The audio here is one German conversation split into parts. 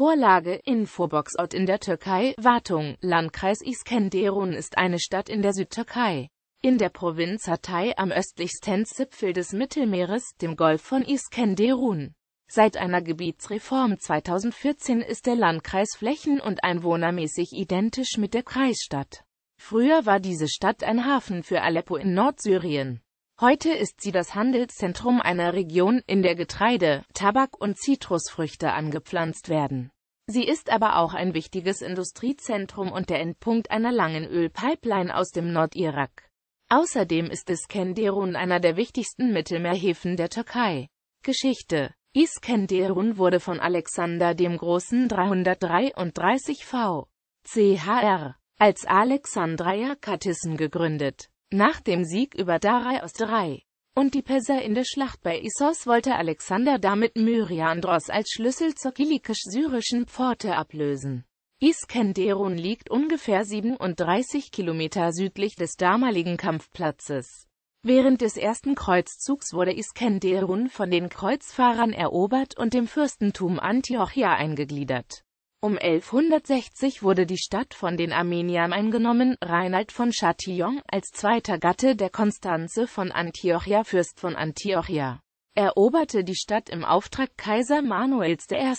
Vorlage Infoboxort in der Türkei, Wartung, Landkreis Iskenderun ist eine Stadt in der Südtürkei. In der Provinz Hatay am östlichsten Zipfel des Mittelmeeres, dem Golf von Iskenderun. Seit einer Gebietsreform 2014 ist der Landkreis flächen- und einwohnermäßig identisch mit der Kreisstadt. Früher war diese Stadt ein Hafen für Aleppo in Nordsyrien. Heute ist sie das Handelszentrum einer Region, in der Getreide, Tabak und Zitrusfrüchte angepflanzt werden. Sie ist aber auch ein wichtiges Industriezentrum und der Endpunkt einer langen Ölpipeline aus dem Nordirak. Außerdem ist Iskenderun einer der wichtigsten Mittelmeerhäfen der Türkei. Geschichte Iskenderun wurde von Alexander dem Großen 333 v. Chr. als Alexandria Katissen gegründet. Nach dem Sieg über Darai aus Drei und die Perser in der Schlacht bei Issos wollte Alexander damit Myriandros als Schlüssel zur kilikisch-syrischen Pforte ablösen. Iskenderun liegt ungefähr 37 Kilometer südlich des damaligen Kampfplatzes. Während des ersten Kreuzzugs wurde Iskenderun von den Kreuzfahrern erobert und dem Fürstentum Antiochia eingegliedert. Um 1160 wurde die Stadt von den Armeniern eingenommen, Reinald von Chatillon, als zweiter Gatte der Konstanze von Antiochia Fürst von Antiochia, eroberte die Stadt im Auftrag Kaiser Manuels I.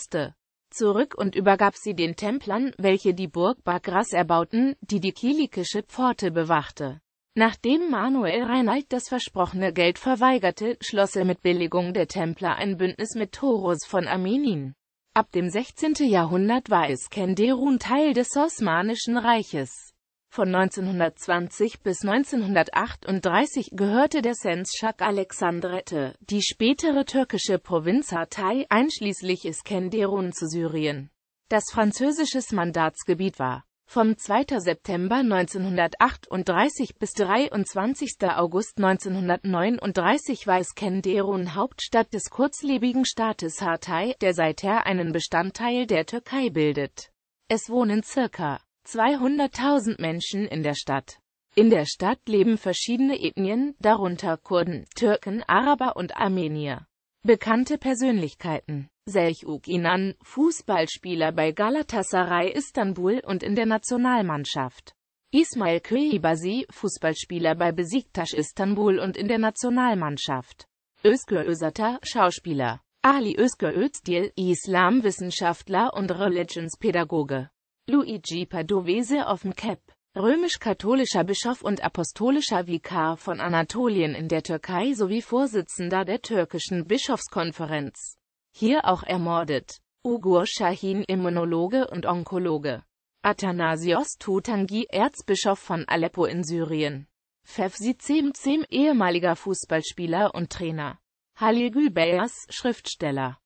zurück und übergab sie den Templern, welche die Burg Bagras erbauten, die die kilikische Pforte bewachte. Nachdem Manuel Reinald das versprochene Geld verweigerte, schloss er mit Billigung der Templer ein Bündnis mit Taurus von Armenien. Ab dem 16. Jahrhundert war Iskenderun Teil des Osmanischen Reiches. Von 1920 bis 1938 gehörte der Senschak Alexandrette, die spätere türkische Provinz Hatay, einschließlich Iskenderun zu Syrien, das französisches Mandatsgebiet war vom 2. September 1938 bis 23. August 1939 war es Iskenderun Hauptstadt des kurzlebigen Staates Hatay, der seither einen Bestandteil der Türkei bildet. Es wohnen circa 200.000 Menschen in der Stadt. In der Stadt leben verschiedene Ethnien, darunter Kurden, Türken, Araber und Armenier. Bekannte Persönlichkeiten Selchuk Inan, Fußballspieler bei Galatasaray Istanbul und in der Nationalmannschaft. Ismail Köyibasi, Fußballspieler bei Besiktas Istanbul und in der Nationalmannschaft. Özgür Özata, Schauspieler. Ali Özgür Özdil, Islamwissenschaftler und Religionspädagoge. Luigi Padovese of Mkep, römisch-katholischer Bischof und apostolischer Vikar von Anatolien in der Türkei sowie Vorsitzender der türkischen Bischofskonferenz hier auch ermordet. Ugur Shahin Immunologe und Onkologe. Athanasios Tutangi Erzbischof von Aleppo in Syrien. Fevzi Zemzem ehemaliger Fußballspieler und Trainer. Halil Gülbeyas Schriftsteller.